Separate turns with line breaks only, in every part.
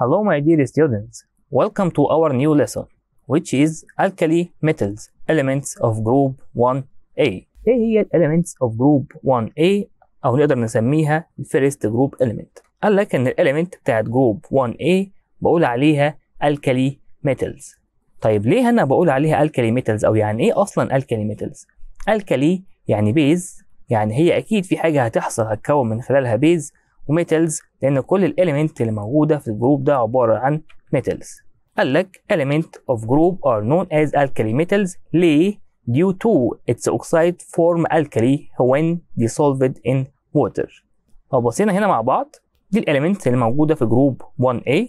Hello my dear students, welcome to our new lesson which is alkali metals, elements of group 1A. ايه هي ال elements of group 1A او نقدر نسميها first group element. قال لك ان ال element بتاعت group 1A بقول عليها alkali metals. طيب ليه انا بقول عليها alkali metals او يعني ايه اصلا alkali metals؟ alkali يعني بيز يعني هي اكيد في حاجة هتحصل هتكون من خلالها بيز وميتلز لان كل الاليمنت اللي موجوده في الجروب ده عباره عن ميتلز قال لك element of group are known as alkali metals ليه due to its oxide form alkali when dissolved in water طب بصينا هنا مع بعض دي الاليمنت اللي موجوده في جروب 1A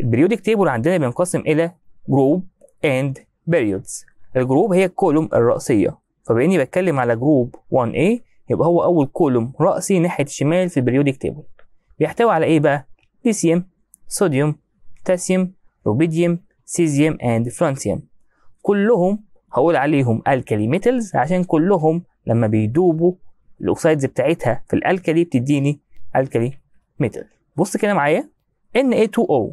البريودك تيبل عندنا بينقسم الى جروب اند periods الجروب هي الكولوم الرئيسيه فباني بتكلم على جروب 1A يبقى هو اول كولوم راسي ناحيه الشمال في البريودك تيبل بيحتوي على ايه بقى ليثيوم صوديوم بوتاسيوم روبيديوم سيزيوم اند فرانسيوم كلهم هقول عليهم الكالي ميتلز عشان كلهم لما بيدوبوا الاوكسايدز بتاعتها في الالكالي بتديني الكالي ميتل بص كده معايا Na2O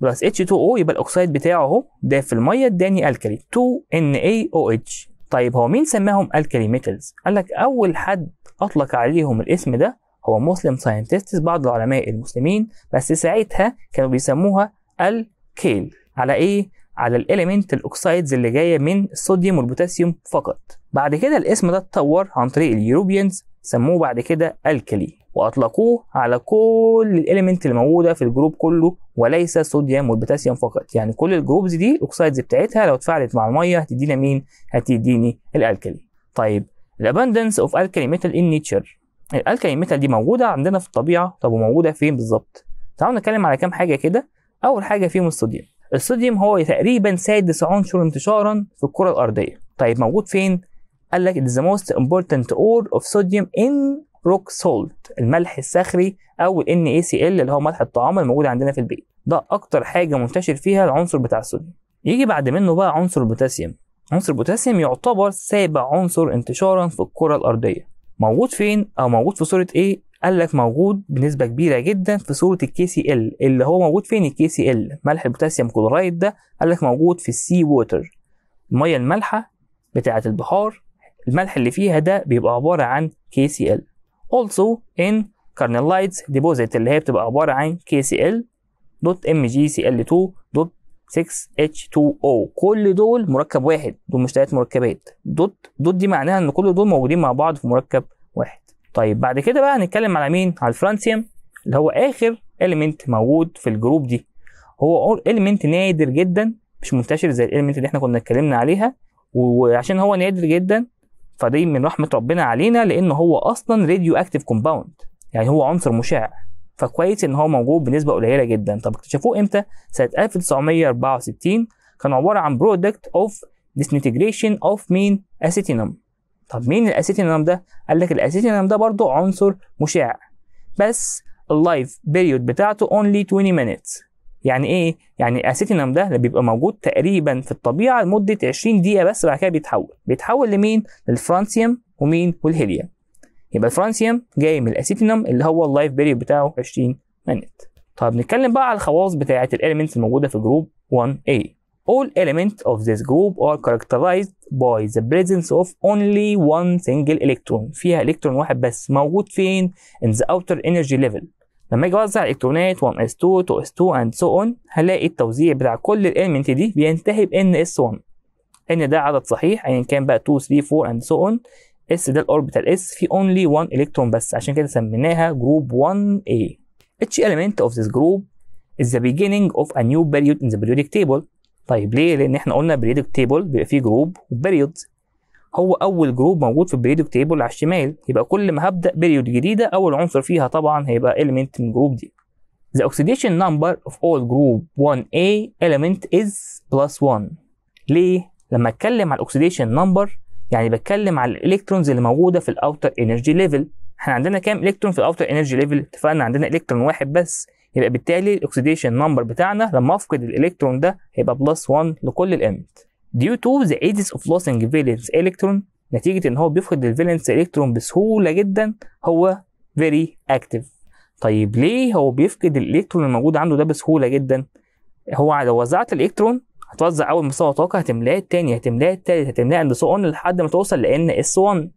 بلس H2O يبقى الاكسيد بتاعه اهو ده في الميه اداني الكالي 2NaOH طيب هو مين سماهم الكاليميتلز؟ قال لك أول حد أطلق عليهم الاسم ده هو مسلم ساينتستس بعض العلماء المسلمين بس ساعتها كانوا بيسموها الكيل على إيه؟ على الاليمنت الاوكسايدز اللي جايه من الصوديوم والبوتاسيوم فقط بعد كده الاسم ده اتطور عن طريق اليوروبيانز سموه بعد كده الكلي واطلقوه على كل الاليمنت اللي موجوده في الجروب كله وليس صوديوم والبوتاسيوم فقط يعني كل الجروبز دي الاوكسايدز بتاعتها لو اتفاعلت مع الميه هتدينا مين هتديني طيب، الالكالي طيب الاباندنس اوف الكالي ميتال ان نيتشر الالكالي ميتال دي موجوده عندنا في الطبيعه طب وموجوده فين بالظبط تعالوا نتكلم على كام حاجه كده اول حاجه فيهم الصوديوم الصوديوم هو تقريبا سادس عنصر انتشارا في الكره الارضيه طيب موجود فين قال لك ذا موست امبورتنت اور اوف صوديوم ان روك سولت الملح الصخري او ال NaCl اللي هو ملح الطعام الموجود عندنا في البيت ده اكتر حاجه منتشر فيها العنصر بتاع الصوديوم يجي بعد منه بقى عنصر البوتاسيوم عنصر البوتاسيوم يعتبر سابع عنصر انتشارا في الكره الارضيه موجود فين او موجود في صوره ايه قال لك موجود بنسبه كبيره جدا في صوره الكي سي ال اللي هو موجود فين الكي سي ال ملح البوتاسيوم كلورايد ده قال لك موجود في السي ووتر الميه المالحه بتاعه البحار الملح اللي فيها ده بيبقى عباره عن كي سي ال also in carnallides deposit اللي هي بتبقى عبارة عن KCl.MgCl2.6H2O كل دول مركب واحد دول مش تلات مركبات دوت دوت دي معناها ان كل دول موجودين مع بعض في مركب واحد طيب بعد كده بقى هنتكلم على مين على الفرانسيوم اللي هو اخر element موجود في الجروب دي هو element نادر جدا مش منتشر زي الاليمنت اللي احنا كنا اتكلمنا عليها وعشان هو نادر جدا فدي من رحمه ربنا علينا لان هو اصلا راديو اكتيف كومباوند يعني هو عنصر مشع فكويس ان هو موجود بنسبه قليله جدا طب اكتشفوه امتى سنه 1964 كان عباره عن برودكت اوف disintegration اوف مين أسيتينام طب مين الأسيتينام ده قال لك الاسيتينم ده برضه عنصر مشع بس اللايف بيريود بتاعته اونلي 20 minutes يعني ايه يعني الاسيتينم ده اللي بيبقى موجود تقريبا في الطبيعه لمده 20 دقيقه بس بعد كده بيتحول بيتحول لمين للفرانسيوم ومين والهيليوم يبقى الفرانسيوم جاي من الاسيتينم اللي هو اللايف بيريود بتاعه 20 مينت طب نتكلم بقى على الخواص بتاعه الاليمنتس الموجوده في جروب 1A All elements of this group are characterized by the presence of only one single electron فيها الكترون واحد بس موجود فين in the outer energy level لما اجي اوزع الالكترونات 1 اس 2 2 اس 2 اند سو اون هلاقي التوزيع بتاع كل الاليمنت دي بينتهي بان اس 1 ان ده عدد صحيح ايا كان بقى 2 3 4 اند سو اون اس ده الاوربيتال اس في اونلي 1 الكترون بس عشان كده سميناها جروب 1 a each element of this group is the beginning of a new period in the periodic table طيب ليه لان احنا قلنا periodic table بيبقى فيه جروب وبيريودز هو اول جروب موجود في البريدكت تيبل على الشمال يبقى كل ما هبدا بريود جديده اول عنصر فيها طبعا هيبقى element من الجروب دي The oxidation number of all group 1A element is plus 1 ليه؟ لما اتكلم على الاكسديشن نمبر يعني بتكلم على الالكترونز اللي موجوده في الاوتر انرجي ليفل احنا عندنا كام الكترون في الاوتر انرجي ليفل اتفقنا عندنا الكترون واحد بس يبقى بالتالي الاكسديشن نمبر بتاعنا لما افقد الالكترون ده هيبقى بلس 1 لكل الامت due to the ages of losing valence electron نتيجة إن هو بيفقد الفالنس الكترون بسهولة جدا هو very active طيب ليه هو بيفقد الالكترون الموجود عنده ده بسهولة جدا هو لو وزعت الالكترون هتوزع أول مستوى طاقة هتملاه التاني هتملاه التالت هتملاه اند سو اون لحد ما توصل لإن اس 1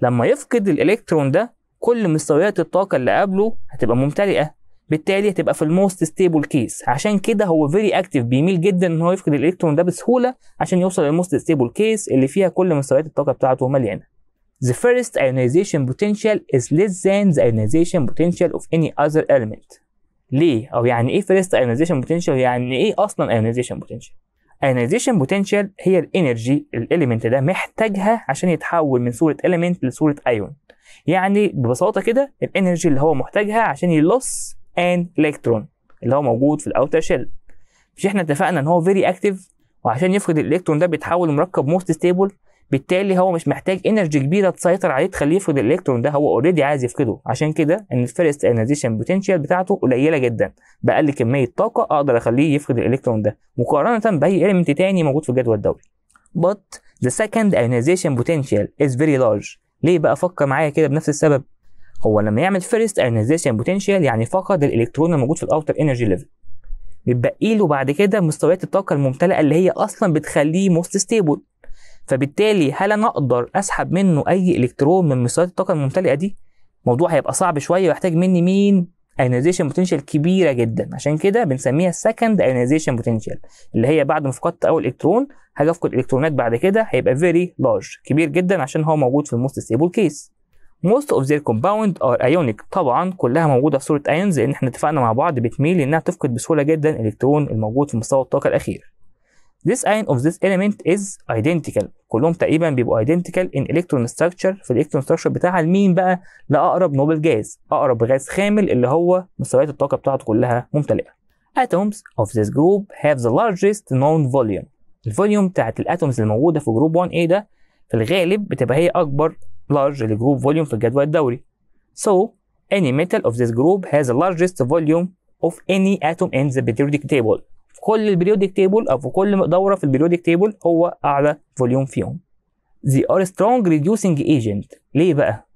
لما يفقد الالكترون ده كل مستويات الطاقة اللي قبله هتبقى ممتلئة بالتالي هتبقى في الموست ستيبل كيس عشان كده هو فيري اكتف بيميل جدا ان هو يفقد الالكترون ده بسهوله عشان يوصل للموست ستيبل كيس اللي فيها كل مستويات الطاقه بتاعته مليانه The first ionization potential is less than the ionization potential of any other element. ليه؟ أو يعني إيه first ionization potential؟ يعني إيه أصلا ionization potential؟ ionization potential هي الانرجي الاليمنت ده محتاجها عشان يتحول من صورة element لصورة ايون يعني ببساطة كده الانرجي اللي هو محتاجها عشان يلص ان الكترون اللي هو موجود في الاوتر شيل مش احنا اتفقنا ان هو فيري اكتف وعشان يفقد الالكترون ده بيتحول لمركب موست ستيبل بالتالي هو مش محتاج انرجي كبيره تسيطر عليه تخليه يفقد الالكترون ده هو اوريدي عايز يفقده عشان كده ان الفيرست انرجيشن بوتنشال بتاعته قليله جدا باقل كميه طاقه اقدر اخليه يفقد الالكترون ده مقارنه باي اليمنت تاني موجود في الجدول الدوري but the second ionization potential is very large ليه بقى فكر معايا كده بنفس السبب هو لما يعمل فيرست ايونيزيشن بوتنشال يعني فقد الالكترون الموجود في الاوتر انرجي ليفل بتبقي له بعد كده مستويات الطاقه الممتلئه اللي هي اصلا بتخليه موست ستيبل فبالتالي هل انا اقدر اسحب منه اي الكترون من مستويات الطاقه الممتلئه دي الموضوع هيبقى صعب شويه ويحتاج مني مين ايونيزيشن بوتنشال كبيره جدا عشان كده بنسميها السكند ايونيزيشن بوتنشال اللي هي بعد ما فقدت اول الكترون هاجي افقد الكترونات بعد كده هيبقى فيري لارج كبير جدا عشان هو موجود في الموست ستيبل كيس most of their compound are ionic طبعا كلها موجوده في صوره ايونز لان احنا اتفقنا مع بعض بتميل انها تفقد بسهوله جدا الالكترون الموجود في مستوى الطاقه الاخير this ion of this element is identical كلهم تقريبا بيبقوا identical in electron structure في الالكترون structure بتاعها لمين بقى لاقرب نوبل جاز اقرب غاز خامل اللي هو مستويات الطاقه بتاعته كلها ممتلئه atoms of this group have the largest known volume الفوليوم بتاعت الاتومز اللي موجوده في جروب 1A ده في الغالب بتبقى هي اكبر large group volume في الجدول الدوري. So any metal of this group has the largest volume of any atom in the periodic table. في كل البريودك تيبل أو في كل دورة في البريودك تيبل هو أعلى فوليوم فيهم. They are strong reducing agent. ليه بقى؟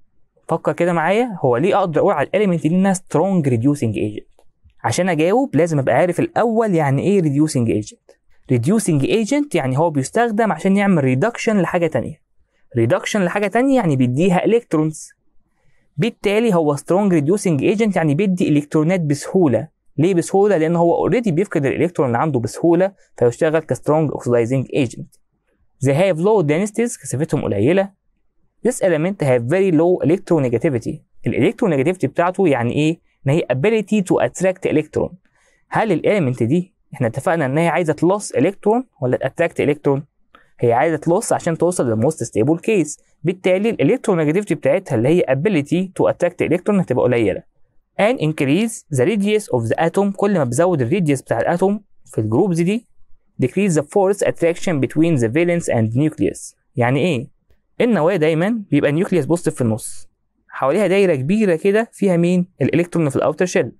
فكر كده معايا هو ليه أقدر أقول على الإليمنت دي إنها strong reducing agent؟ عشان أجاوب لازم أبقى عارف الأول يعني إيه reducing agent. reducing agent يعني هو بيستخدم عشان يعمل reduction لحاجة تانية. ريدكشن لحاجه تانية يعني بيديها الكترونز بالتالي هو سترونج ريدوسنج ايجنت يعني بيدي الكترونات بسهوله ليه بسهوله لان هو اوريدي بيفقد الالكترون اللي عنده بسهوله فيشتغل كسترونج اوكسيدايزنج ايجنت زي هاف لو دينستيز كثافتهم قليله this element have very low electronegativity الالكترونيجاتيفيتي بتاعته يعني ايه ان هي ability to attract electron هل الاليمنت دي احنا اتفقنا ان هي عايزه تلص الكترون ولا اتراكت الكترون هي عايزه تلص عشان توصل للموست ستيبل كيس بالتالي الالكترونيجاتيفيتي بتاعتها اللي هي ability to attack the electron هتبقى قليله and increase the radius of the atom كل ما بزود الريديوس بتاع الاتوم في الجروبز دي decrease the force attraction between the valence and nucleus يعني ايه النواه دايما بيبقى نيوكليوس بوست في النص حواليها دايره كبيره كده فيها مين الالكترون في الاوتر شيل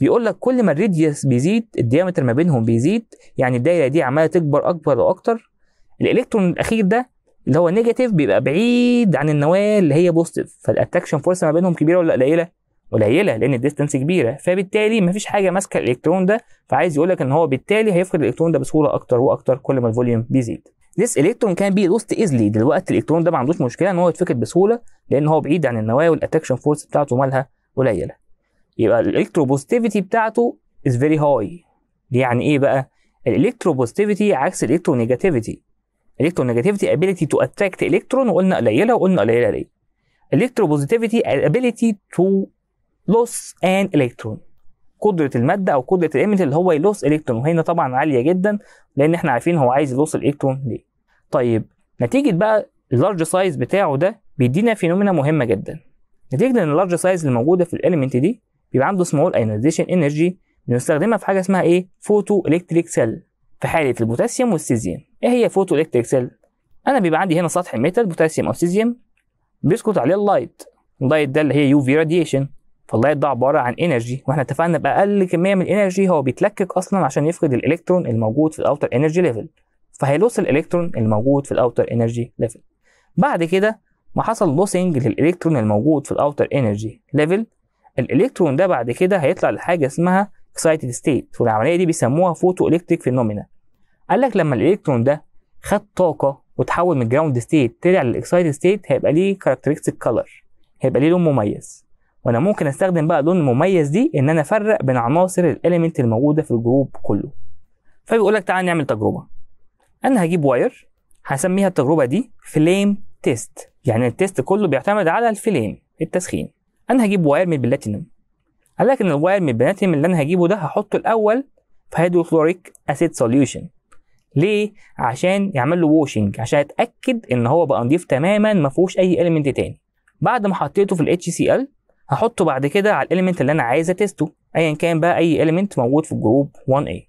بيقول لك كل ما الريديوس بيزيد الديامتر ما بينهم بيزيد يعني الدايره دي عماله تكبر اكبر واكتر الالكترون الاخير ده اللي هو نيجاتيف بيبقى بعيد عن النواه اللي هي بوزيتيف فالاتراكشن فورس ما بينهم كبيره ولا قليله قليله لان الديستنس كبيره فبالتالي ما فيش حاجه ماسكه الالكترون ده فعايز يقول لك ان هو بالتالي هيفقد الالكترون ده بسهوله اكتر واكتر كل ما الفوليوم بيزيد ذس الكترون كان بي لوست ايزلي دلوقتي الالكترون ده ما عندوش مشكله ان هو يتفقد بسهوله لان هو بعيد عن النواه والاتراكشن فورس بتاعته مالها قليله يبقى الالكترو بوزيتيفيتي بتاعته از فيري هاي يعني ايه بقى بوزيتيفيتي عكس نيجاتيفيتي الكترونيجاتيفيتي ability to attract الكترون وقلنا قليله وقلنا قليله ليه الكتروبوزيتيفيتي ability to loss an electron قدرة المادة أو قدرة الإيمت اللي هو يلوس إلكترون وهنا طبعا عالية جدا لأن إحنا عارفين هو عايز يلوس الإلكترون ليه. طيب نتيجة بقى اللارج سايز بتاعه ده بيدينا فينومينا مهمة جدا. نتيجة إن اللارج سايز اللي موجودة في الإليمنت دي بيبقى عنده سمول أيونيزيشن إنرجي بنستخدمها في حاجة اسمها إيه؟ فوتو إلكتريك سيل في حالة البوتاسيوم والسيزيوم إيه هي فوتو إلكتريك سيل؟ أنا بيبقى عندي هنا سطح ميتال بوتاسيوم أو سيزيوم بيسقط عليه اللايت اللايت ده اللي هي يو في راديشن فاللايت ده عبارة عن إنرجي وإحنا اتفقنا بأقل كمية من الإنرجي هو بيتلكك أصلا عشان يفقد الإلكترون الموجود في الأوتر إنرجي ليفل فهيلوس الإلكترون الموجود في الأوتر إنرجي ليفل بعد كده ما حصل لوسنج للإلكترون الموجود في الأوتر إنرجي ليفل الإلكترون ده بعد كده هيطلع لحاجة اسمها اكسايتد ستيت والعمليه دي بيسموها فوتو الكتريك فينومينا قال لك لما الالكترون ده خد طاقه وتحول من جراوند ستيت طلع للاكسايتد ستيت هيبقى ليه كاركترستيك كلر هيبقى ليه لون مميز وانا ممكن استخدم بقى اللون المميز دي ان انا افرق بين عناصر الاليمنت الموجوده في الجروب كله فبيقول لك تعالى نعمل تجربه انا هجيب واير هسميها التجربه دي فليم تيست يعني التيست كله بيعتمد على الفليم التسخين انا هجيب واير من البلاتينوم قال لك ان الواير من بناتهم اللي انا هجيبه ده هحطه الاول في هيدروكلوريك اسيد سوليوشن ليه عشان يعمل له ووشنج عشان اتاكد ان هو بقى نضيف تماما ما فيهوش اي اليمنت تاني بعد ما حطيته في الاتش سي ال هحطه بعد كده على الاليمنت اللي انا عايز اتسته ايا كان بقى اي اليمنت موجود في الجروب 1A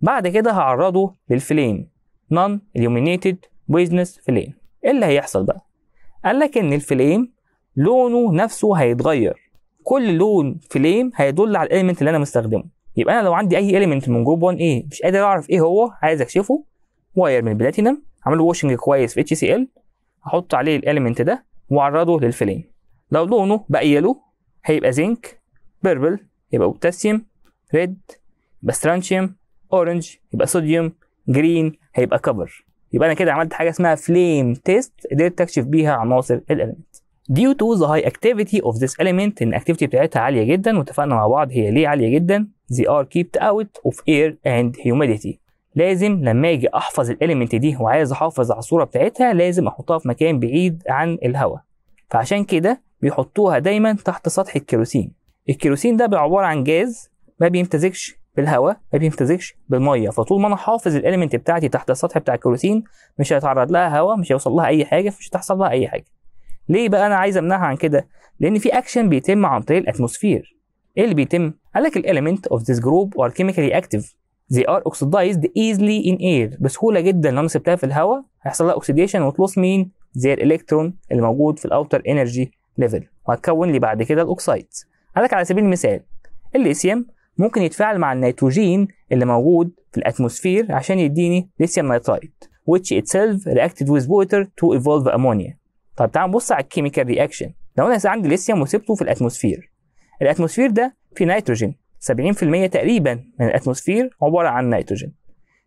بعد كده هعرضه للفليم نون اليومينيتد بيزنس فليم ايه اللي هيحصل بقى قال لك ان الفليم لونه نفسه هيتغير كل لون فليم هيدل على الاليمنت اللي انا مستخدمه يبقى انا لو عندي اي اليمنت من جروب 1 ايه مش قادر اعرف ايه هو عايز اكشفه واير من بلاتينم اعمل له واشنج كويس في اتش سي ال احط عليه الاليمنت ده واعرضه للفليم لو لونه بقى يلو هيبقى زنك بيربل يبقى بوتاسيوم ريد يبقى سترانشيوم اورنج يبقى صوديوم جرين هيبقى كفر يبقى انا كده عملت حاجه اسمها فليم تيست قدرت اكشف بيها عناصر الاليمنت due to the high activity of this element ان activity بتاعتها عاليه جدا واتفقنا مع بعض هي ليه عاليه جدا they are kept out of air and humidity لازم لما اجي احفظ الاليمنت دي وعايز احافظ على الصوره بتاعتها لازم احطها في مكان بعيد عن الهواء فعشان كده بيحطوها دايما تحت سطح الكيروسين الكيروسين ده عباره عن جاز ما بيمتزجش بالهواء ما بيمتزجش بالميه فطول ما انا حافظ الاليمنت بتاعتي تحت السطح بتاع الكيروسين مش هيتعرض لها هواء مش هيوصل لها اي حاجه مش هتحصل لها اي حاجه ليه بقى انا عايز امنعها عن كده لان في اكشن بيتم عن طريق الاتموسفير ايه اللي بيتم قال لك الاليمنت اوف ذيس جروب ار كيميكالي اكتيف they are oxidized easily in air بسهوله جدا لو انا سبتها في الهواء هيحصل لها اوكسيديشن وتلوس مين زي الالكترون اللي موجود في الاوتر انرجي ليفل وهتكون لي بعد كده الاوكسايد قال لك على سبيل المثال الليثيوم ممكن يتفاعل مع النيتروجين اللي موجود في الاتموسفير عشان يديني ليثيوم نيترايت which itself reacted with water to evolve ammonia طب تعال نبص على الكيميكال رياكشن لو انا عندي ليثيوم وسبته في الاتموسفير الاتموسفير ده فيه نيتروجين 70% تقريبا من الاتموسفير عباره عن نيتروجين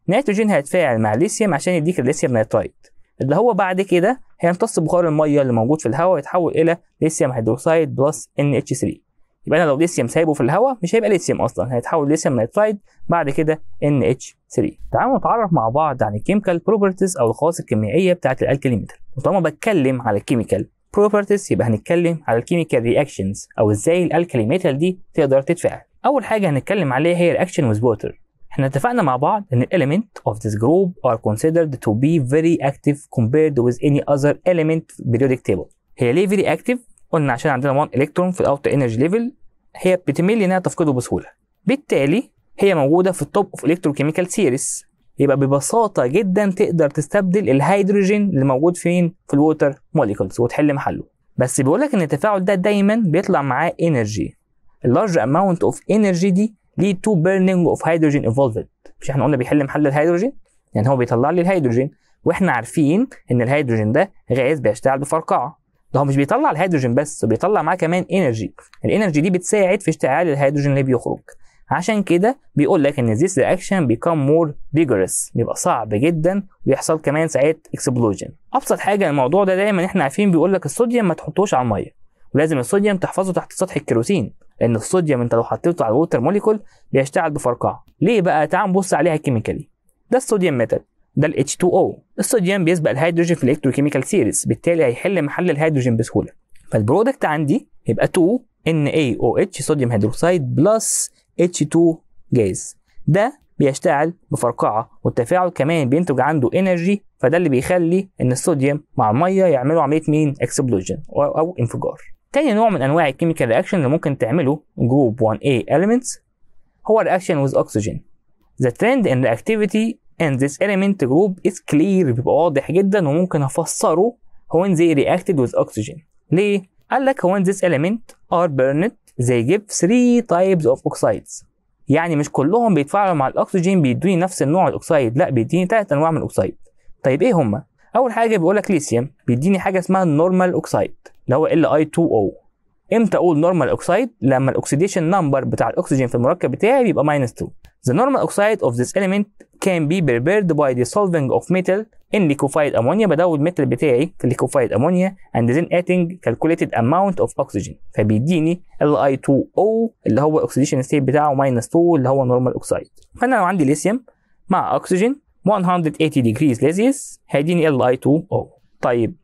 نيتروجين هيتفاعل مع ليثيوم عشان يديك الليثيوم نيترايت اللي هو بعد كده هيمتص بخار الميه اللي موجود في الهواء ويتحول الى ليثيوم هيدروكسيد بلس NH3 يبقى انا لو ليثيوم سايبه في الهواء مش هيبقى ليثيوم اصلا هيتحول ليثيوم نايترايد بعد كده NH3 تعالوا نتعرف مع بعض عن الكيميكال بروبرتيز او الخواص الكيميائيه بتاعه الالكالي ميتال وطالما بتكلم على الكيميكال بروبرتيز يبقى هنتكلم على الكيميكال رياكشنز او ازاي الالكالي ميتال دي تقدر تتفاعل اول حاجه هنتكلم عليها هي الاكشن with ووتر احنا اتفقنا مع بعض ان الاليمنت اوف ذيس جروب are considered to be very active compared with any other element periodic table هي ليه very active قلنا عشان عندنا 1 الكترون في الاوتر انرجي ليفل هي بتميل انها تفقده بسهوله بالتالي هي موجوده في التوب اوف الكتروكيميكال سيريس يبقى ببساطه جدا تقدر تستبدل الهيدروجين اللي موجود فين في الووتر موليكولز وتحل محله بس بيقول لك ان التفاعل ده دايما بيطلع معاه انرجي اللارج اماونت اوف انرجي دي ليد تو بيرنينج اوف هيدروجين ايفولفد مش احنا قلنا بيحل محل الهيدروجين يعني هو بيطلع لي الهيدروجين واحنا عارفين ان الهيدروجين ده غاز بيشتعل بفرقعه ده هو مش بيطلع الهيدروجين بس بيطلع معاه كمان انرجي الانرجي دي بتساعد في اشتعال الهيدروجين اللي بيخرج عشان كده بيقول لك ان this reaction become more rigorous بيبقى صعب جدا ويحصل كمان ساعات explosion ابسط حاجه الموضوع ده دايما احنا عارفين بيقول لك الصوديوم ما تحطوش على الميه ولازم الصوديوم تحفظه تحت سطح الكيروسين لان الصوديوم انت لو حطيته على الووتر موليكول بيشتعل بفرقعه ليه بقى تعال نبص عليها كيميكالي ده الصوديوم ميتال ده ال H2O الصوديوم بيسبق الهيدروجين في الالكتروكيميكال سيريز بالتالي هيحل محل الهيدروجين بسهوله فالبرودكت عندي هيبقى 2 NaOH صوديوم هيدروكسيد بلس H2 جاز ده بيشتعل بفرقعه والتفاعل كمان بينتج عنده انرجي فده اللي بيخلي ان الصوديوم مع الميه يعملوا عمليه مين اكسبلوجن او, أو انفجار تاني نوع من انواع الكيميكال رياكشن اللي ممكن تعمله جروب 1A elements هو رياكشن with oxygen the trend in the activity and this element group is clear بيبقى واضح جدا وممكن افسره when they reacted with oxygen ليه؟ قال لك when this element are burned they give three types of oxides يعني مش كلهم بيتفاعلوا مع الاكسجين بيدوني نفس النوع الاكسيد لا بيديني ثلاث انواع من الاكسيد طيب ايه هما اول حاجه بيقول لك ليثيوم بيديني حاجه اسمها النورمال اوكسايد اللي هو ال اي 2 او امتى اقول نورمال اوكسايد لما الاكسديشن نمبر بتاع الاكسجين في المركب بتاعي بيبقى -2 The normal oxide of this element can be prepared by dissolving of metal in liquefied ammonia بدوب المتر بتاعي في liquefied ammonia and then adding calculated amount of oxygen فبيديني Li2O اللي هو oxidation state بتاعه minus 2 اللي هو normal oxide فأنا لو عندي ليثيوم مع أكسجين 180 degrees Celsius هيديني Li2O طيب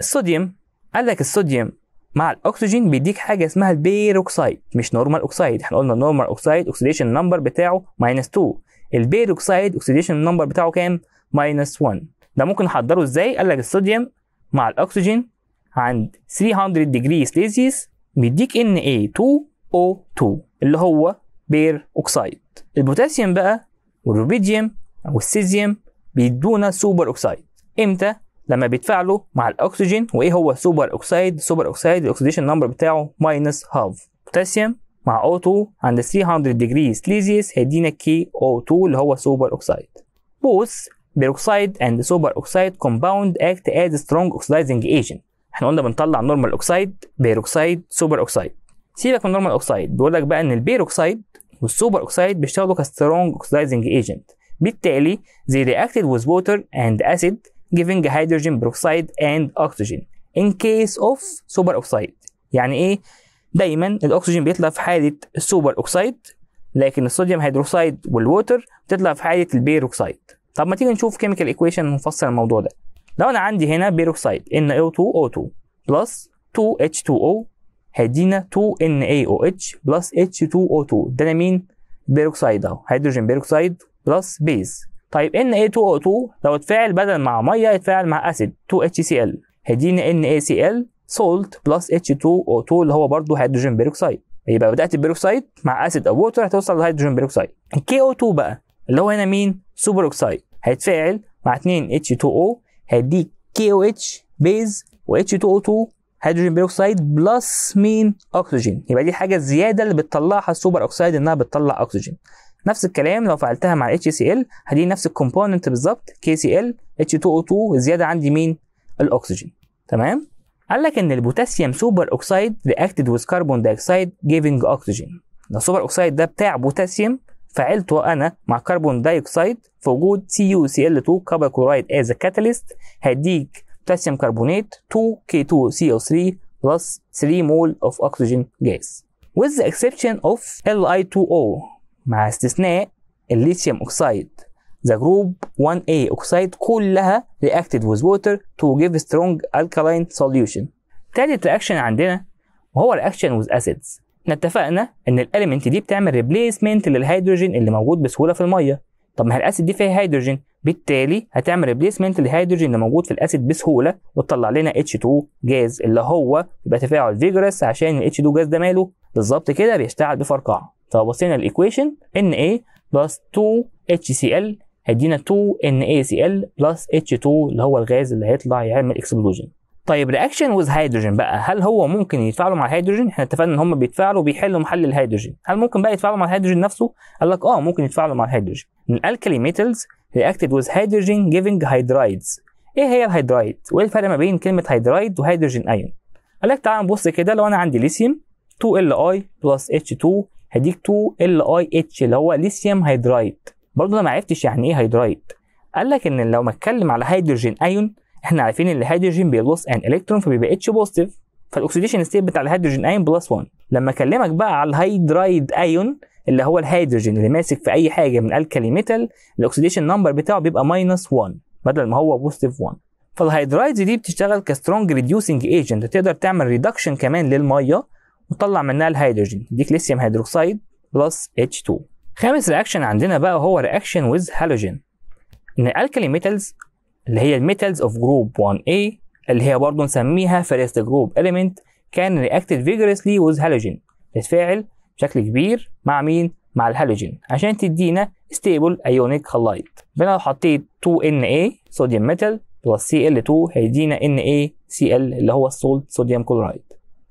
الصوديوم قال لك الصوديوم مع الاكسجين بيديك حاجه اسمها البيروكسيد مش نورمال اوكسيد احنا قلنا نورمال اوكسيد اوكسيديشن نمبر بتاعه ماينس 2 البيروكسيد اوكسيديشن نمبر بتاعه كام ماينس 1 ده ممكن نحضره ازاي قال لك الصوديوم مع الاكسجين عند 300 ديجري سليزيوس بيديك ان اي 2O2 اللي هو بير اوكسيد البوتاسيوم بقى والروبيديوم او السيزيوم بيدونا سوبر اوكسيد امتى لما بيتفاعلوا مع الاكسجين وايه هو سوبر اوكسيد سوبر اوكسيد الاكسيديشن نمبر بتاعه ماينس هاف بوتاسيوم مع O2 عند 300 ديجري سليزيوس هيدينا كي او 2 اللي هو سوبر اوكسيد بوث بيروكسيد اند سوبر اوكسيد كومباوند اكت از سترونج اوكسيدايزنج ايجنت احنا قلنا بنطلع نورمال اوكسيد بيروكسيد سوبر اوكسيد سيبك من نورمال اوكسيد بيقول لك بقى ان البيروكسيد والسوبر اوكسيد بيشتغلوا كسترونج اوكسيدايزنج ايجنت بالتالي they reacted with water and acid giving hydrogen peroxide and oxygen in case of super oxide يعني ايه دايما الاكسجين بيطلع في حاله السوبر اوكسايد لكن الصوديوم هيدروكسايد والووتر بتطلع في حاله البيروكسايد طب ما تيجي نشوف كيميكال ايكويشن مفصل الموضوع ده لو انا عندي هنا بيروكسايد NaO2O2 بلس 2H2O هيدينا 2NaOH بلس H2O2 ده انا مين بيروكسايد اهو هيدروجين بيروكسايد بلس بيز طيب Na2O2 لو اتفاعل بدل مع ميه يتفاعل مع اسيد 2HCl هيدينا NaCl سولت بلس H2O2 اللي هو برضه هيدروجين بيروكسيد يبقى بدات البيروكسيد مع اسيد او ووتر هتوصل لهيدروجين بيروكسيد الكي او 2 بقى اللي هو هنا مين سوبر اوكسيد هيتفاعل مع 2 H2O هيديك كي او اتش بيز و H2O2 هيدروجين بيروكسيد بلس مين اكسجين يبقى دي الحاجه الزياده اللي بتطلعها السوبر اوكسيد انها بتطلع اكسجين نفس الكلام لو فعلتها مع HCl هديني نفس الكومبوننت بالظبط KCl H2O2 الزياده عندي مين الاكسجين تمام قال لك ان البوتاسيوم سوبر اوكسايد رياكتد وذ كربون دايوكسايد جيفنج اكسجين ده سوبر اوكسايد ده بتاع بوتاسيوم فعلته انا مع كربون دايوكسايد في وجود CuCl2 كربون كلورايد از كاتاليست هديك بوتاسيوم كربونات 2K2CO3 plus 3 مول of أكسجين gas with the exception of Li2O مع استثناء الليثيوم أوكسايد ذا جروب 1A اوكسايد كلها reacted with water to give strong alkaline solution. تالت رياكشن عندنا وهو رياكشن with acids. احنا اتفقنا ان الاليمنت دي بتعمل ريبليسمنت للهيدروجين اللي موجود بسهوله في الميه. طب ما هي الاسيد دي فيها هيدروجين بالتالي هتعمل ريبليسمنت للهيدروجين اللي موجود في الاسيد بسهوله وتطلع لنا H2 جاز اللي هو يبقى تفاعل فيجرس عشان ال H2 جاز ده ماله بالظبط كده بيشتعل بفرقعه. فبصينا الايكويشن Na بلس 2 HCl هيدينا 2 NaCl بلس H2 اللي هو الغاز اللي هيطلع يعمل اكسبلوجن طيب رياكشن وذ هيدروجين بقى هل هو ممكن يتفاعلوا مع الهيدروجين احنا اتفقنا ان هم بيتفاعلوا بيحلوا محل الهيدروجين هل ممكن بقى يتفاعلوا مع الهيدروجين نفسه قال لك اه ممكن يتفاعلوا مع الهيدروجين الالكالي ميتالز رياكتد وذ هيدروجين جيفنج هيدرايدز. ايه هي الهيدرايد وايه الفرق ما بين كلمه هيدرايد وهيدروجين ايون قال لك تعال نبص كده لو انا عندي ليثيوم 2 Li plus H2 هديك 2 ال اي اتش اللي هو ليثيوم هيدرايد برضه انا ما عرفتش يعني ايه هيدرايد قال لك ان لو ما اتكلم على هيدروجين ايون احنا عارفين ان الهيدروجين بيلوس ان الكترون فبيبقى اتش بوزيتيف فالاكسديشن ستيت بتاع الهيدروجين ايون بلس 1 لما اكلمك بقى على الهيدرايد ايون اللي هو الهيدروجين اللي ماسك في اي حاجه من الكالي ميتال الاكسديشن نمبر بتاعه بيبقى ماينس 1 بدل ما هو بوزيتيف 1 فالهيدرايدز دي بتشتغل كسترونج ريديوسنج ايجنت تقدر تعمل ريدكشن كمان للميه وطلع منها الهيدروجين يديك ليثيوم هيدروكسيد بلس H2 خامس رياكشن عندنا بقى هو رياكشن ويز هالوجين ان الالكالي ميتالز اللي هي الميتالز اوف جروب 1A اللي هي برضه نسميها فيرست جروب اليمنت كان رياكتد فيجرسلي ويز هالوجين تتفاعل بشكل كبير مع مين مع الهالوجين عشان تدينا ستيبل ايونيك خلايط فانا لو حطيت 2Na صوديوم ميتال بلس Cl2 هيدينا NaCl اللي هو السولت صوديوم كلورايد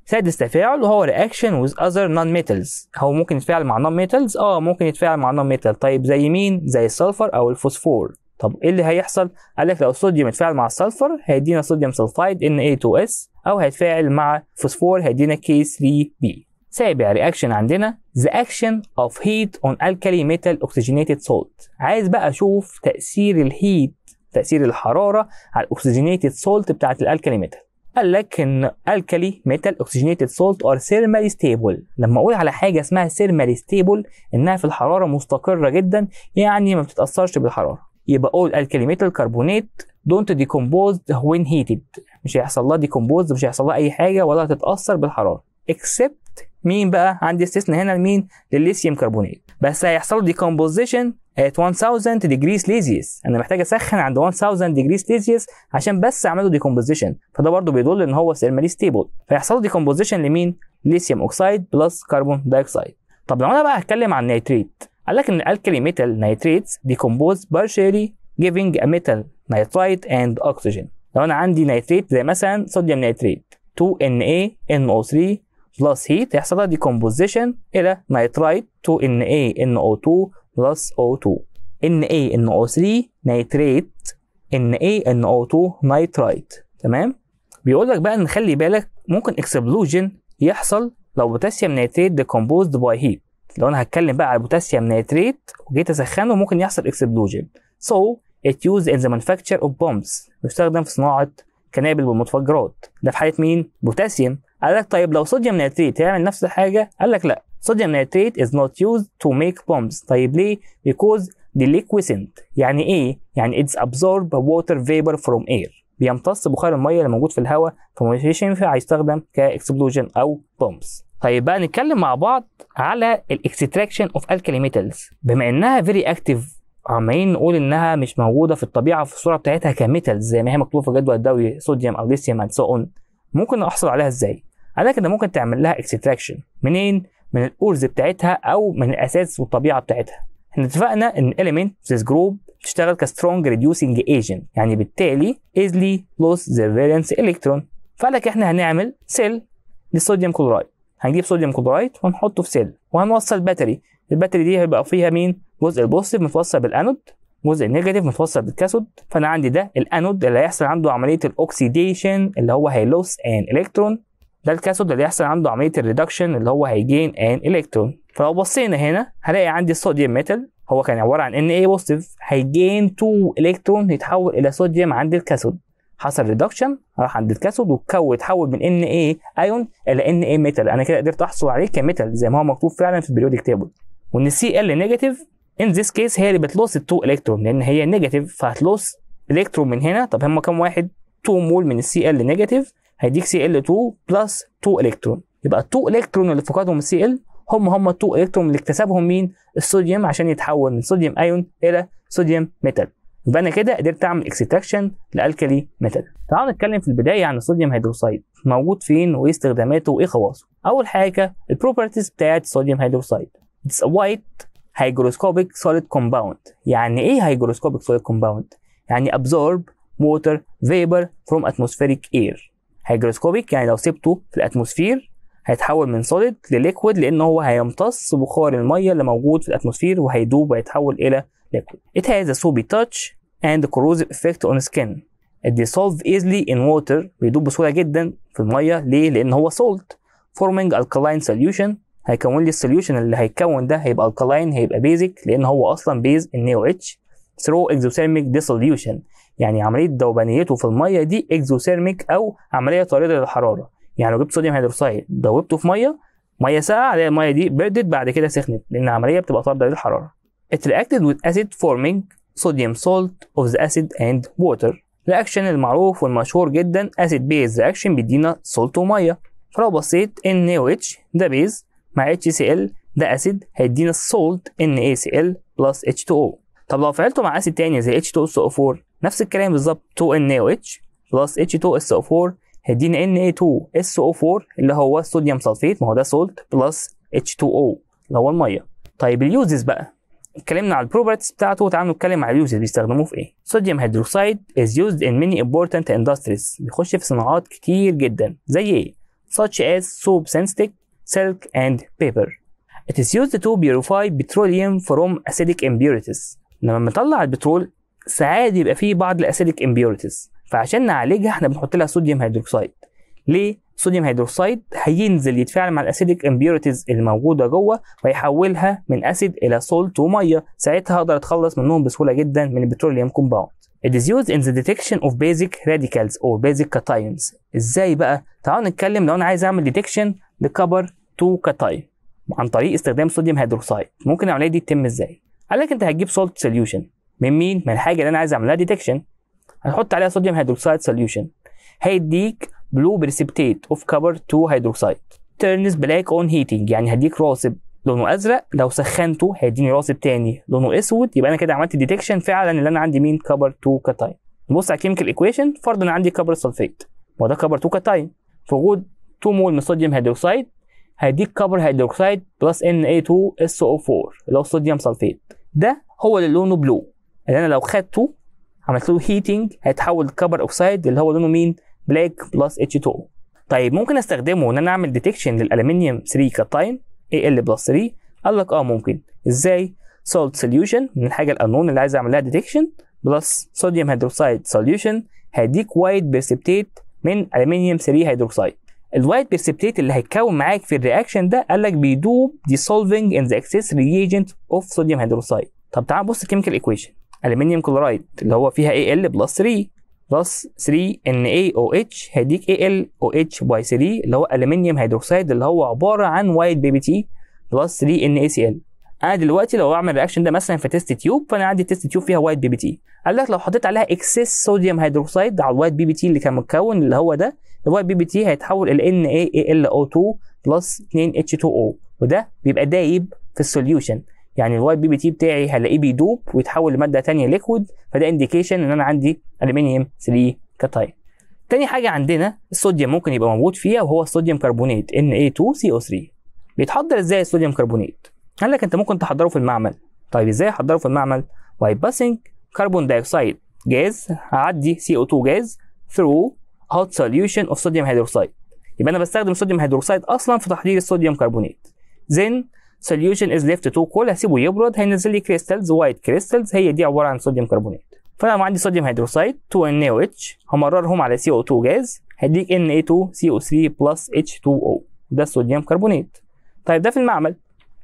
سادس تفاعل وهو reaction with other non-metals هو ممكن يتفاعل مع non-metals اه ممكن يتفاعل مع non metals طيب زي مين زي السلفر او الفوسفور طب ايه اللي هيحصل قال لك لو الصوديوم يتفاعل مع السلفر هيدينا صوديوم سلفايد Na2S او هيتفاعل مع فوسفور هيدينا K3B سابع رياكشن عندنا the action of heat on alkali metal oxygenated salt عايز بقى اشوف تاثير الهيت تاثير الحراره على الاكسجينيتد سولت بتاعه الالكالي ميتال قال لك ان الكالي ميتال اوكسجينيتد سولت ار ثيرمالي ستيبل لما اقول على حاجه اسمها ثيرمالي ستيبل انها في الحراره مستقره جدا يعني ما بتتاثرش بالحراره يبقى اقول الكالي ميتال كربونات دونت ديكومبوز وين هيتد مش هيحصل لها ديكومبوز مش هيحصل لها اي حاجه ولا هتتاثر بالحراره اكسبت مين بقى عندي استثناء هنا لمين للليثيوم كربونات بس هيحصل ديكومبوزيشن at 1000 degrees Celsius انا محتاج اسخن عند 1000 degrees Celsius عشان بس اعمل له ديكومبوزيشن فده برضه بيدل ان هو ثيرمالي ستيبل فيحصل ديكومبوزيشن لمين ليثيوم اوكسايد بلس كربون دايوكسايد طب لو انا بقى هتكلم عن نيتريت قال لك ان الالكالي ميتال نيتريت ديكومبوز partially جيفنج ا ميتال nitrite اند oxygen لو انا عندي نيتريت زي مثلا صوديوم نيتريت 2Na NO3 بلس هيت هيحصل لها ديكومبوزيشن الى نيترايت 2NaNO2 plus O2 NaNO3 نيتريت NaNO2 نيترايت تمام بيقول لك بقى ان خلي بالك ممكن اكسبلوجن يحصل لو بوتاسيوم نيتريت ديكومبوزد باي هيت لو انا هتكلم بقى على بوتاسيوم نيتريت وجيت اسخنه ممكن يحصل اكسبلوجن so it used in the manufacture of bombs بيستخدم في صناعه كنابل والمتفجرات ده في حاله مين بوتاسيوم قال لك طيب لو صوديوم نيتريت هيعمل نفس الحاجه قال لك لا sodium nitrate is not used to make pumps طيب ليه because deliquescent يعني ايه يعني it's absorb water vapor from air بيمتص بخار الميه اللي موجود في الهواء فمش ينفع يستخدم كاكسبلوجن او بومبس طيب بقى نتكلم مع بعض على الاكستراكشن اوف الكالي ميتالز بما انها فيري اكتيف عمالين نقول انها مش موجوده في الطبيعه في الصوره بتاعتها كميتالز زي ما هي مكتوبه في الجدول الدوري صوديوم او ليثيوم اند سو اون ممكن احصل عليها ازاي؟ على كده ممكن تعمل لها اكستراكشن منين؟ من الأورز بتاعتها أو من الأساس والطبيعة بتاعتها احنا اتفقنا ان element this group بتشتغل كسترونج ريديوسنج ايجنت يعني بالتالي easily lose the valence electron فقال لك احنا هنعمل سيل للصوديوم كلورايد هنجيب صوديوم كلورايد ونحطه في سيل وهنوصل باتري الباتري دي هيبقى فيها مين جزء البوزيتيف متوصل بالانود جزء النيجاتيف متوصل بالكاثود فانا عندي ده الانود اللي هيحصل عنده عمليه الاوكسيديشن اللي هو هيلوس ان الكترون ده الكاثود اللي هيحصل عنده عمليه الريدكشن اللي هو هيجين ان الكترون فلو بصينا هنا هلاقي عندي الصوديوم ميتال هو كان عباره عن ان اي بوزيتيف هيجين 2 الكترون يتحول الى صوديوم عند الكاثود حصل ريدكشن راح عند الكاثود واتكون اتحول من ان اي ايون الى ان اي ميتال انا كده قدرت احصل عليه كميتال زي ما هو مكتوب فعلا في البريودك تيبل وان سي ال نيجاتيف ان ذيس كيس هي اللي بتلوس ال 2 الكترون لان هي نيجاتيف فهتلوس الكترون من هنا طب هم كام واحد 2 مول من السي ال نيجاتيف هيديك سي ال 2 بلس 2 الكترون يبقى ال 2 الكترون اللي فقدهم السي ال هم هم ال 2 الكترون اللي اكتسبهم مين الصوديوم عشان يتحول من صوديوم ايون الى صوديوم ميتال يبقى انا كده قدرت اعمل اكستراكشن لالكالي ميتال تعالوا نتكلم في البدايه عن الصوديوم هيدروسايد موجود فين وايه استخداماته وايه خواصه اول حاجه البروبرتيز بتاعت الصوديوم هيدروسايد اتس وايت هيجروسكوبيك سوليد كومباوند يعني ايه هيجروسكوبيك سوليد كومباوند يعني absorb water vapor from atmospheric air هيجروسكوبيك يعني لو سبته في الاتموسفير هيتحول من سوليد لليكويد لان هو هيمتص بخار الميه اللي موجود في الاتموسفير وهيدوب ويتحول الى ليكويد It has a soapy touch and corrosive effect on skin. It dissolves easily in water بيدوب بسهوله جدا في الميه ليه؟ لان هو salt forming alkaline solution هيكون لي السوليوشن اللي هيتكون ده هيبقى alkaline هيبقى basic لان هو اصلا بيز ان اتش through exothermic dissolution يعني عمليه ذوبانيته في الميه دي اكزوثيرميك او عمليه طارده للحراره يعني لو جبت صوديوم هيدروكسيد ذوبته في ميه ميه ساقعه اللي الميه دي بردت بعد كده سخنت لان العمليه بتبقى طارده للحراره It reacted with acid forming sodium salt of the acid and water رياكشن المعروف والمشهور جدا اسيد بيز رياكشن بيدينا سولت وميه فلو بصيت NaOH ده بيز مع HCl ده اسيد هيدينا الصولت NaCl plus H2O طب لو فعلته مع اسيد تاني زي H2SO4 نفس الكلام بالظبط 2NaOH بلس H2SO4 هيدينا Na2SO4 اللي هو صوديوم سلفيت ما هو ده سولت بلس H2O اللي هو الميه طيب اليوزز بقى اتكلمنا على البروبرتيز بتاعته وتعالوا نتكلم على اليوزز بيستخدموه في ايه صوديوم هيدروكسيد از يوزد ان ميني امبورتنت اندستريز بيخش في صناعات كتير جدا زي ايه such as soap stick silk and paper it is used to purify petroleum from acidic impurities لما بنطلع البترول ساعات بيبقى فيه بعض الاسيدك امبيورتيز فعشان نعالجها احنا بنحط لها صوديوم هيدروكسيد ليه صوديوم هيدروكسيد هينزل يتفاعل مع الاسيدك امبيورتيز الموجوده جوه ويحولها من اسيد الى سولت وميه ساعتها هقدر اتخلص منهم بسهوله جدا من البتروليوم كومباوند It is used in the detection of basic radicals or basic cations. ازاي بقى؟ تعالوا نتكلم لو انا عايز اعمل ديتكشن لكبر 2 كاتاين عن طريق استخدام صوديوم هيدروكسيد. ممكن العمليه دي تتم ازاي؟ قال لك انت هتجيب سولت سوليوشن من مين؟ من الحاجه اللي انا عايز اعملها ديتكشن هنحط عليها صوديوم هيدروكسيد سوليوشن هيديك بلو بريسبتيت اوف كبر تو هيدروكسيد تيرنز بلاك اون هيتنج يعني هديك راسب لونه ازرق لو سخنته هيديني راسب تاني لونه اسود يبقى انا كده عملت ديتكشن فعلا اللي انا عندي مين كبر 2 كاتاين نبص على الكيميكال ايكويشن فرضا عندي كبر سلفيت ما ده كبر 2 كاتاين في وجود تو مول من صوديوم هيدروكسيد هيديك كبر هيدروكسيد بلس ان اي 2 اس او 4 اللي هو صوديوم سلفيت ده هو اللي لونه بلو اللي انا لو خدته عملت له هيتنج هيتحول لكبر اوكسايد اللي هو لونه مين بلاك بلس اتش 2 او طيب ممكن استخدمه ان انا اعمل ديتكشن للالومنيوم 3 كاتاين اي ال بلس 3 قال لك اه ممكن ازاي سولت سوليوشن من الحاجه الانون اللي عايز اعمل لها ديتكشن بلس صوديوم هيدروكسيد سوليوشن هيديك وايت بيرسبتيت من الومنيوم 3 هيدروكسيد الوايت بيرسبتيت اللي هيتكون معاك في الرياكشن ده قال لك بيدوب ديسولفنج ان ذا اكسس ريجنت اوف صوديوم هيدروكسيد طب تعال نبص الكيميكال ايكويشن المنيوم كلورايد اللي هو فيها Al بلس 3 بلس 3 NaOH هيديك AlOH باي 3 اللي هو الومنيوم هيدروكسيد اللي هو عباره عن وايت بي بي تي بلس 3 NaCl انا دلوقتي لو اعمل الرياكشن ده مثلا في تيست تيوب فانا عندي تيست تيوب فيها وايت بي بي تي قال لك لو حطيت عليها اكسس صوديوم هيدروكسيد على الوايت بي بي تي اللي كان متكون اللي هو ده الوايت بي بي تي هيتحول الى NaAlO2 بلس 2H2O وده بيبقى دايب في السوليوشن يعني الوايت بي بي تي بتاعي هلاقيه بيدوب ويتحول لماده ثانيه ليكويد فده انديكيشن ان انا عندي المنيوم 3 كتاين تاني حاجه عندنا الصوديوم ممكن يبقى موجود فيها وهو الصوديوم كربونات Na2CO3 بيتحضر ازاي الصوديوم كربونات قال لك انت ممكن تحضره في المعمل طيب ازاي احضره في المعمل باي باسنج كربون دايوكسيد جاز هعدي CO2 جاز ثرو هوت سوليوشن اوف صوديوم هيدروكسايد يبقى انا بستخدم صوديوم هيدروكسيد اصلا في تحضير الصوديوم كربونات زين سوليوشن از ليفت تو كول هسيبه يبرد هينزل لي كريستلز وايت كريستلز هي دي عباره عن صوديوم كربونات فانا عندي صوديوم هيدروكسيد 2 اتش همررهم على CO2 جاز هيديك اي 2 co 3 بلس H2O ده صوديوم كربونات طيب ده في المعمل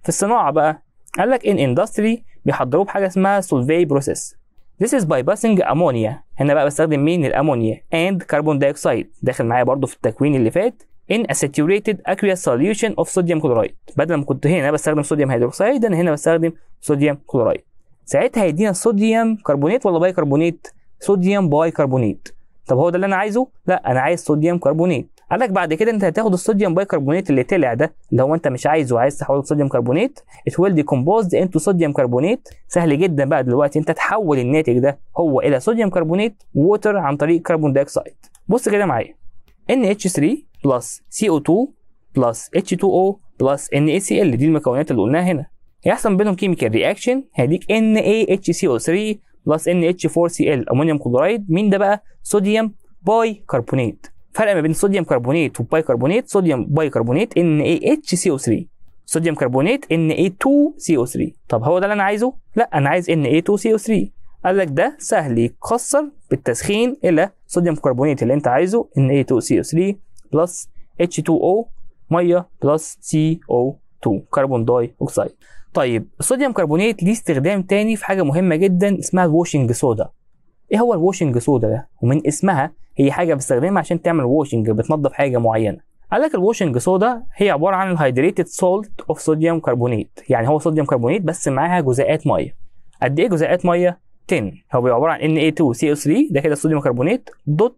في الصناعه بقى قال لك ان اندستري بيحضروه بحاجه اسمها سولفي بروسيس This is bypassing ammonia هنا بقى بستخدم مين الامونيا and carbon dioxide داخل معايا برضو في التكوين اللي فات in a saturated aqueous solution of sodium chloride بدل ما كنت هنا بستخدم صوديوم هيدروكسيد انا هنا بستخدم صوديوم كلورايد ساعتها هيدينا صوديوم كربونات ولا باي كربونات صوديوم باي كربونات طب هو ده اللي انا عايزه لا انا عايز صوديوم كربونات قال لك بعد كده انت هتاخد الصوديوم باي كربونات اللي طلع ده اللي هو انت مش عايزه وعايز تحوله لصوديوم كربونات ات ويل ديكومبوزد انتو صوديوم كربونات سهل جدا بقى دلوقتي انت تحول الناتج ده هو الى صوديوم كربونات ووتر عن طريق كربون دايكسايد بص كده معايا NH3 بلس CO2 بلس H2O بلس NaCl دي المكونات اللي قلناها هنا هيحصل بينهم كيميكال رياكشن هيديك NaHCO3 بلس NH4Cl امونيوم كلورايد مين ده بقى صوديوم باي كربونات فرق ما بين صوديوم كربونات وباي كربونات صوديوم باي كربونات NaHCO3 صوديوم كربونات Na2CO3 طب هو ده اللي انا عايزه لا انا عايز Na2CO3 قال لك ده سهل يتكسر بالتسخين الى صوديوم كربونات اللي انت عايزه Na2CO3 بلس H2O ميه بلس CO2 كربون داي اوكسيد طيب الصوديوم كربونيت ليه استخدام تاني في حاجه مهمه جدا اسمها الواشنج سودا ايه هو الواشنج سودا ده ومن اسمها هي حاجه بستخدمها عشان تعمل واشنج بتنضف حاجه معينه قال لك الواشنج سودا هي عباره عن الهايدريتد سولت اوف صوديوم كربونيت يعني هو صوديوم كربونيت بس معاها جزيئات ميه قد ايه جزيئات ميه 10 هو بيبقى عباره عن Na2CO3 ده كده صوديوم كربونيت دوت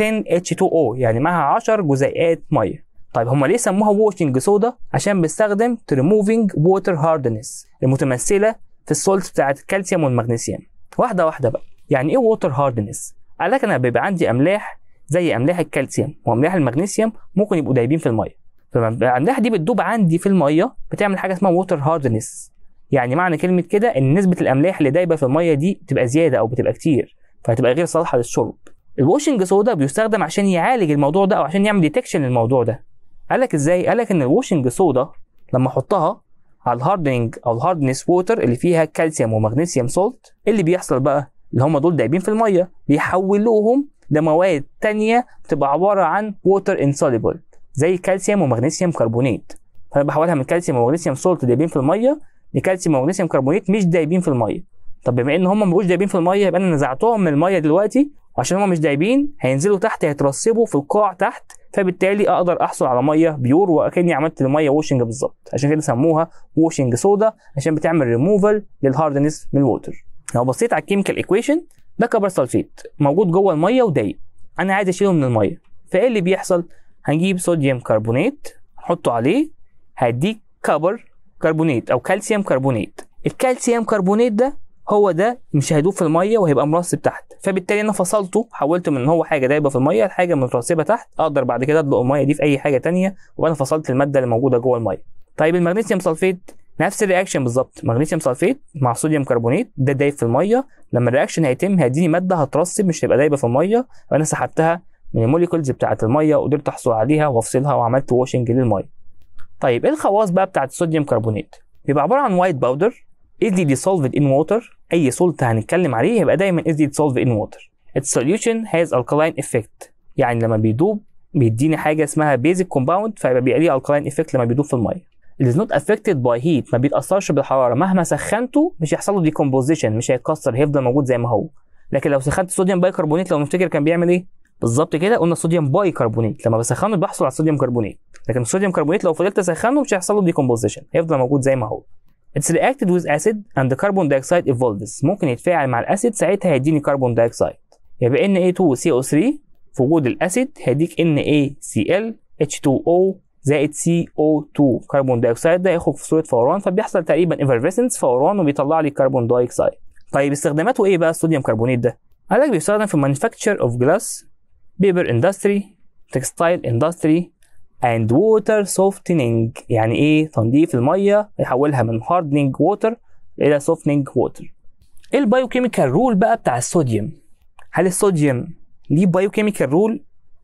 10H2O يعني معاها 10 جزيئات ميه طيب هما ليه سموها ووشنج سودا عشان بيستخدم ريموفينج ووتر هاردنس المتمثله في السولت بتاعت الكالسيوم والمغنيسيوم واحده واحده بقى يعني ايه ووتر هاردنس قال لك انا بيبقى عندي املاح زي املاح الكالسيوم واملاح المغنيسيوم ممكن يبقوا دايبين في الميه فالاملاح دي بتدوب عندي في الميه بتعمل حاجه اسمها ووتر هاردنس يعني معنى كلمه كده ان نسبه الاملاح اللي دايبه في الميه دي بتبقى زياده او بتبقى كتير فهتبقى غير صالحه للشرب الواشنج صودا بيستخدم عشان يعالج الموضوع ده او عشان يعمل ديتكشن للموضوع ده قال لك ازاي قال لك ان الواشنج صودا لما احطها على الهاردنج او الهاردنس ووتر اللي فيها كالسيوم ومغنيسيوم سولت اللي بيحصل بقى اللي هم دول دايبين في الميه بيحولوهم لمواد تانية بتبقى عبارة عن ووتر انسوليبل زي كالسيوم ومغنيسيوم كربونات فانا بحولها من كالسيوم ومغنيسيوم سولت دايبين في الميه لكالسيوم ومغنيسيوم كربونات مش دايبين في الميه طب بما ان هم مش دايبين في الميه يبقى انا نزعتهم من الميه دلوقتي وعشان هما مش دايبين هينزلوا تحت هيترسبوا في القاع تحت فبالتالي اقدر احصل على ميه بيور واكني عملت الميه ووشنج بالظبط عشان كده سموها ووشنج سودا عشان بتعمل ريموفال للهاردنس من الووتر لو بصيت على الكيميكال ايكويشن ده كبر سلفيت موجود جوه الميه ودايب انا عايز اشيله من الميه فايه اللي بيحصل هنجيب صوديوم كربونات نحطه عليه هيديك كبر كربونات او كالسيوم كربونات الكالسيوم كربونات ده هو ده مش هيدوب في الميه وهيبقى مرسب تحت فبالتالي انا فصلته حولته من هو حاجه دايبه في الميه لحاجه مترسبه تحت اقدر بعد كده اطبق الميه دي في اي حاجه تانية وانا فصلت الماده اللي موجوده جوه الميه طيب المغنيسيوم سلفيت نفس الرياكشن بالظبط مغنيسيوم سلفيت مع صوديوم كربونيت ده دايب في الميه لما الرياكشن هيتم هيديني ماده هترسب مش هتبقى دايبه في الميه وانا سحبتها من الموليكولز بتاعه الميه وقدرت احصل عليها وافصلها وعملت واشنج للميه طيب ايه الخواص بقى بتاعه الصوديوم كربونيت بيبقى عباره عن وايت باودر is dissolved in water اي سولت هنتكلم عليه يبقى دايما is dissolved in water its solution has alkaline effect يعني لما بيدوب بيديني حاجه اسمها basic compound فيبقى بيبقى ليه alkaline effect لما بيدوب في الميه It is not affected by heat ما بيتأثرش بالحرارة مهما سخنته مش هيحصل له decomposition مش هيتكسر هيفضل موجود زي ما هو لكن لو سخنت صوديوم بايكربونات لو نفتكر كان بيعمل ايه بالظبط كده قلنا صوديوم بايكربونات لما بسخنه بحصل على صوديوم كربونات لكن الصوديوم كربونات لو فضلت اسخنه مش هيحصل له ديكومبوزيشن هيفضل موجود زي ما هو It's reacted with acid and the carbon dioxide evolves ممكن يتفاعل مع الاسيد ساعتها هيديني كربون دايوكسيد يبقى Na2CO3 في وجود الاسيد هيديك NaCl H2O زائد CO2 كربون دايوكسيد ده يخرج في صورة فوران فبيحصل تقريبا effervescence فوران وبيطلع لي كربون دايوكسيد طيب استخداماته ايه بقى الصوديوم كربونيت ده؟ قالك بيستخدم في manufacture of glass paper industry textile industry and water softening يعني ايه تنظيف الميه يحولها من hardening water الى softening water ايه البايوكيميكال رول بقى بتاع الصوديوم هل الصوديوم ليه بايوكيميكال رول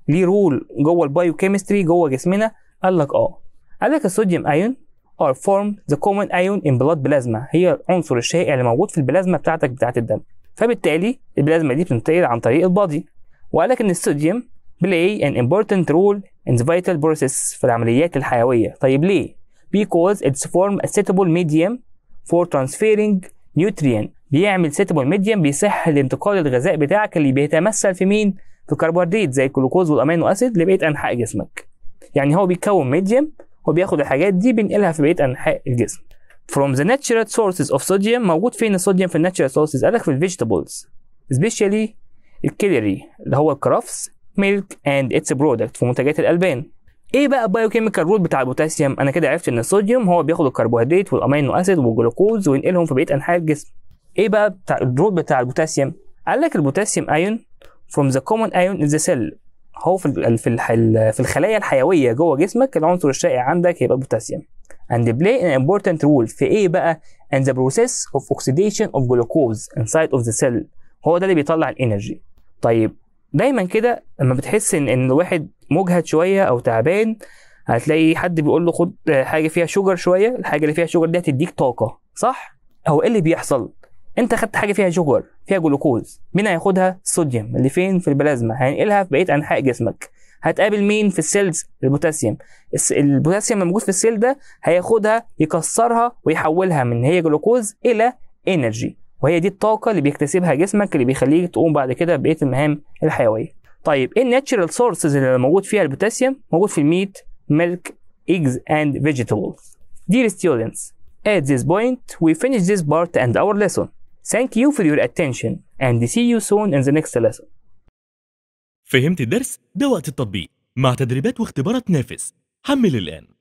ليه رول جوه البايوكيمستري جوه جسمنا قال لك اه قال لك الصوديوم ايون are formed the common ion in blood plasma هي العنصر الشائع اللي موجود في البلازما بتاعتك بتاعت الدم فبالتالي البلازما دي بتنتقل عن طريق البادي وقال لك ان الصوديوم play an important role in the vital process في العمليات الحيوية طيب ليه؟ because it's form a suitable medium for transferring nutrient بيعمل suitable medium بيسهل انتقال الغذاء بتاعك اللي بيتمثل في مين؟ في الكربوهيدرات زي الجلوكوز والامينو اسيد لبقية انحاء جسمك يعني هو بيكون ميديم وبياخد الحاجات دي بينقلها في بقية انحاء الجسم from the natural sources of sodium موجود فين الصوديوم في الناتشرال sources قالك في الفيجيتابلز especially الكيلري اللي هو الكرافس ميلك اند اتس برودكت في منتجات الالبان ايه بقى البايوكيميكال رول بتاع البوتاسيوم انا كده عرفت ان الصوديوم هو بياخد الكربوهيدرات والامينو اسيد والجلوكوز وينقلهم في بقيه انحاء الجسم ايه بقى بتاع الرول بتاع البوتاسيوم قال لك البوتاسيوم ايون فروم ذا كومن ايون ان ذا سيل هو في في في الخلايا الحيويه جوه جسمك العنصر الشائع عندك هيبقى البوتاسيوم and play an important role في ايه بقى in the process of oxidation of glucose inside of the cell هو ده اللي بيطلع الانرجي طيب دايما كده لما بتحس ان ان الواحد مجهد شويه او تعبان هتلاقي حد بيقول له خد حاجه فيها شوجر شويه الحاجه اللي فيها شوجر دي هتديك طاقه صح هو ايه اللي بيحصل انت خدت حاجه فيها شوجر فيها جلوكوز مين هياخدها الصوديوم اللي فين في البلازما هينقلها في بقيه انحاء جسمك هتقابل مين في السيلز البوتاسيوم البوتاسيوم الموجود في السيل ده هياخدها يكسرها ويحولها من هي جلوكوز الى انرجي وهي دي الطاقه اللي بيكتسبها جسمك اللي بيخليك تقوم بعد كده بقيه المهام الحيويه طيب ايه الناتشرال سورسز اللي موجود فيها البوتاسيوم موجود في الميت ميلك ايجز اند فيجيتابلز dear students at this point we finish this part and our lesson thank you for your attention and see you soon in the next lesson فهمت الدرس ده وقت التطبيق مع تدريبات واختبارات نافس حمل الآن